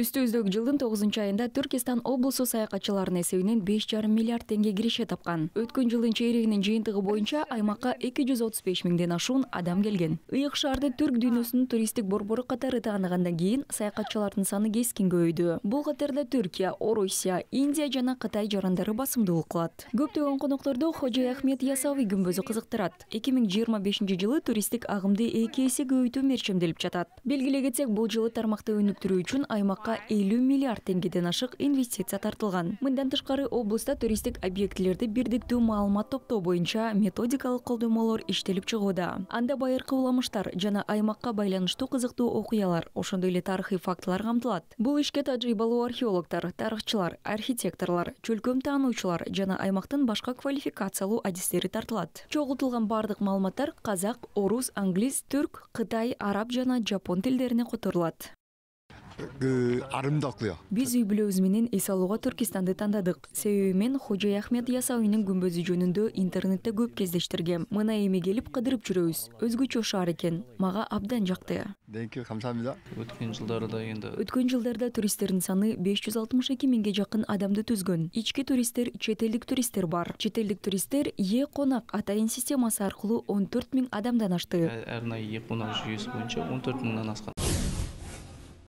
үстүбүздөгү жылдын тогузунчу айында туркестан облусу саякатчылардын эсебинен беш жарым миллиард теңге киреше тапкан өткөн жылдын чейрегинин жыйынтыгы боюнча аймакка эки жүз отуз беш миңден ашуун адам келген ыйык шаарды түрк дүйнөсүнүн туристтик борбору катары тааныгандан кийин саякатчылардын саны кескин көбөйдү бул катарда түркия орусия индия жана кытай жарандары басымдуулук кылат көптөгөн конокторду хоже ахмед ясави күмбөзү кызыктырат эки миң жыйырма бешинчи жылы туристтик агымды эки эсе көбөйтүү мерчемделип жатат белгилей кетсек бул жылы тармакты өнүктүрүү үчүн аймакка облысқа 50 миллиард теңгеден ашық инвестиция тартылған мындан тышкары облыста туристтик объектілерді бирдиктүү маалымат топтоо боюнча методикалык колдонмолор иштелип чыгууда анда байыркы уламыштар жана аймакка байланыштуу кызыктуу окуялар ошондой эле тарыхый фактылар камтылат бул ишке тажрыйбалуу археологдор тарыхчылар архитекторлор чөлкөм таануучулар жана аймактын башка квалификациялуу адистери тартылат чогултулган баардык маалыматтар казак орус англис түрк кытай араб жана жапон тилдерине которулат арымдактуу биз үй бүлөбүз менен эс алууга туркестанды тандадык себеби мен хожой ахмед ясауинин күмбөзү жөнүндө интернетте көп кездештиргем мына эми келип кыдырып жүрөбүз өзгөчө шаар экен мага абдан жакты өткөн жылдары енді өткөн жылдарда туристтердин саны беш жүз алтымыш эки миңге жакын адамды түзгөн ички туристтер чет элдик туристтер бар чет элдик туристтер е конак атайын системасы аркылуу он төрт миң адамдан ашты ар айы е конак жүйеси боюнча он төрт миңден ашкан